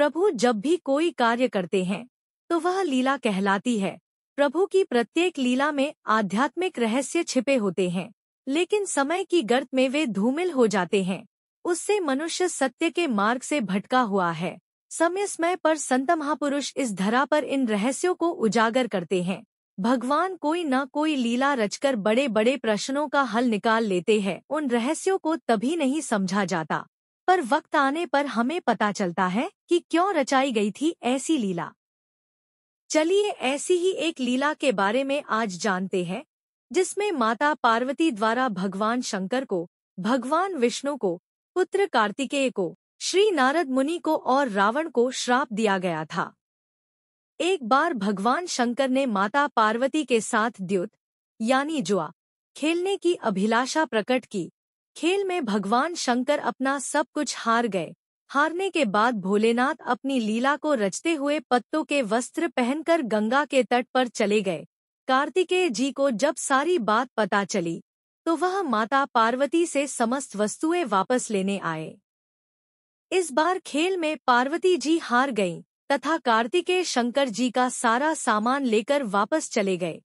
प्रभु जब भी कोई कार्य करते हैं तो वह लीला कहलाती है प्रभु की प्रत्येक लीला में आध्यात्मिक रहस्य छिपे होते हैं लेकिन समय की गर्त में वे धूमिल हो जाते हैं उससे मनुष्य सत्य के मार्ग से भटका हुआ है समय समय पर संत महापुरुष इस धरा पर इन रहस्यों को उजागर करते हैं भगवान कोई न कोई लीला रचकर बड़े बड़े प्रश्नों का हल निकाल लेते हैं उन रहस्यों को तभी नहीं समझा जाता पर वक्त आने पर हमें पता चलता है कि क्यों रचाई गई थी ऐसी लीला चलिए ऐसी ही एक लीला के बारे में आज जानते हैं जिसमें माता पार्वती द्वारा भगवान शंकर को भगवान विष्णु को पुत्र कार्तिकेय को श्री नारद मुनि को और रावण को श्राप दिया गया था एक बार भगवान शंकर ने माता पार्वती के साथ द्युत यानी जुआ खेलने की अभिलाषा प्रकट की खेल में भगवान शंकर अपना सब कुछ हार गए हारने के बाद भोलेनाथ अपनी लीला को रचते हुए पत्तों के वस्त्र पहनकर गंगा के तट पर चले गए कार्तिकेय जी को जब सारी बात पता चली तो वह माता पार्वती से समस्त वस्तुएं वापस लेने आए इस बार खेल में पार्वती जी हार गईं तथा कार्तिकेय शंकर जी का सारा सामान लेकर वापस चले गए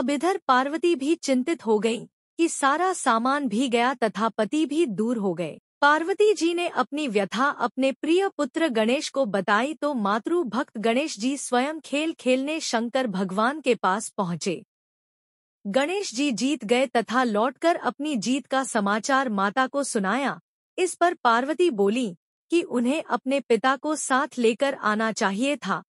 अब इधर पार्वती भी चिंतित हो गईं कि सारा सामान भी गया तथा पति भी दूर हो गए पार्वती जी ने अपनी व्यथा अपने प्रिय पुत्र गणेश को बताई तो मातृ भक्त गणेश जी स्वयं खेल खेलने शंकर भगवान के पास पहुंचे गणेश जी जीत गए तथा लौटकर अपनी जीत का समाचार माता को सुनाया इस पर पार्वती बोली कि उन्हें अपने पिता को साथ लेकर आना चाहिए था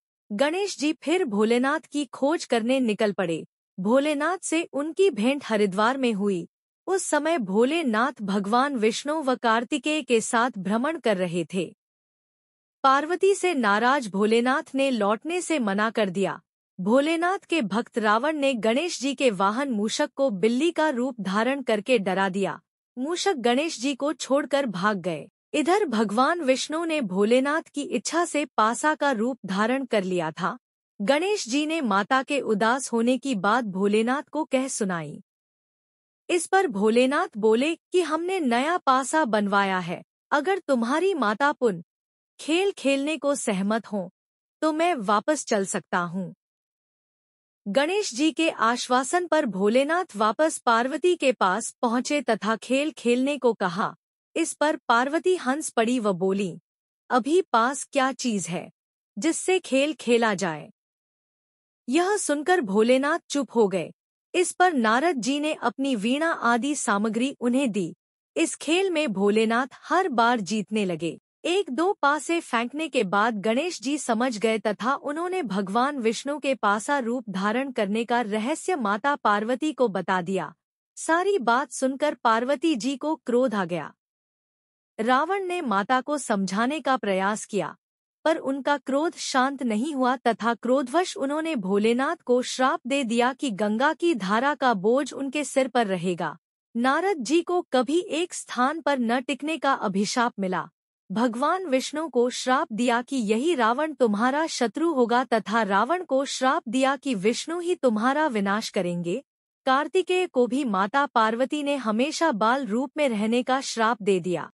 गणेश जी फिर भोलेनाथ की खोज करने निकल पड़े भोलेनाथ से उनकी भेंट हरिद्वार में हुई उस समय भोलेनाथ भगवान विष्णु व कार्तिकेय के साथ भ्रमण कर रहे थे पार्वती से नाराज भोलेनाथ ने लौटने से मना कर दिया भोलेनाथ के भक्त रावण ने गणेश जी के वाहन मूषक को बिल्ली का रूप धारण करके डरा दिया मूषक गणेश जी को छोड़कर भाग गए इधर भगवान विष्णु ने भोलेनाथ की इच्छा से पासा का रूप धारण कर लिया था गणेश जी ने माता के उदास होने की बात भोलेनाथ को कह सुनाई इस पर भोलेनाथ बोले कि हमने नया पासा बनवाया है अगर तुम्हारी माता पुन खेल खेलने को सहमत हो तो मैं वापस चल सकता हूँ गणेश जी के आश्वासन पर भोलेनाथ वापस पार्वती के पास पहुंचे तथा खेल खेलने को कहा इस पर पार्वती हंस पड़ी व बोली अभी पास क्या चीज है जिससे खेल खेला जाए यह सुनकर भोलेनाथ चुप हो गए इस पर नारद जी ने अपनी वीणा आदि सामग्री उन्हें दी इस खेल में भोलेनाथ हर बार जीतने लगे एक दो पासे फेंकने के बाद गणेश जी समझ गए तथा उन्होंने भगवान विष्णु के पासा रूप धारण करने का रहस्य माता पार्वती को बता दिया सारी बात सुनकर पार्वती जी को क्रोध आ गया रावण ने माता को समझाने का प्रयास किया पर उनका क्रोध शांत नहीं हुआ तथा क्रोधवश उन्होंने भोलेनाथ को श्राप दे दिया कि गंगा की धारा का बोझ उनके सिर पर रहेगा नारद जी को कभी एक स्थान पर न टिकने का अभिशाप मिला भगवान विष्णु को श्राप दिया कि यही रावण तुम्हारा शत्रु होगा तथा रावण को श्राप दिया कि विष्णु ही तुम्हारा विनाश करेंगे कार्तिकेय को भी माता पार्वती ने हमेशा बाल रूप में रहने का श्राप दे दिया